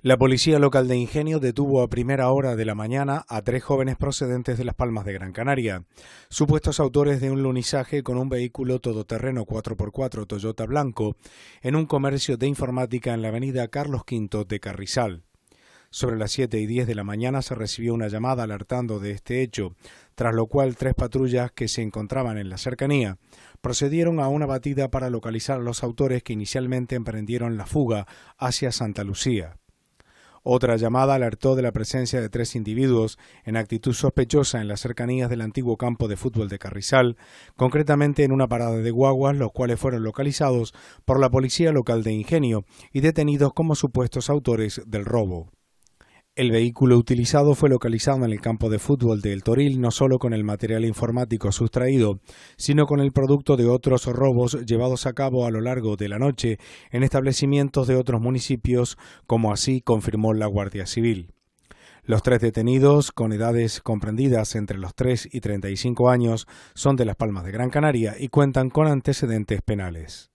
La policía local de Ingenio detuvo a primera hora de la mañana a tres jóvenes procedentes de Las Palmas de Gran Canaria, supuestos autores de un lunizaje con un vehículo todoterreno 4x4 Toyota Blanco en un comercio de informática en la avenida Carlos V de Carrizal. Sobre las 7 y 10 de la mañana se recibió una llamada alertando de este hecho, tras lo cual tres patrullas que se encontraban en la cercanía procedieron a una batida para localizar a los autores que inicialmente emprendieron la fuga hacia Santa Lucía. Otra llamada alertó de la presencia de tres individuos en actitud sospechosa en las cercanías del antiguo campo de fútbol de Carrizal, concretamente en una parada de guaguas, los cuales fueron localizados por la policía local de Ingenio y detenidos como supuestos autores del robo. El vehículo utilizado fue localizado en el campo de fútbol El Toril no solo con el material informático sustraído, sino con el producto de otros robos llevados a cabo a lo largo de la noche en establecimientos de otros municipios, como así confirmó la Guardia Civil. Los tres detenidos, con edades comprendidas entre los 3 y 35 años, son de Las Palmas de Gran Canaria y cuentan con antecedentes penales.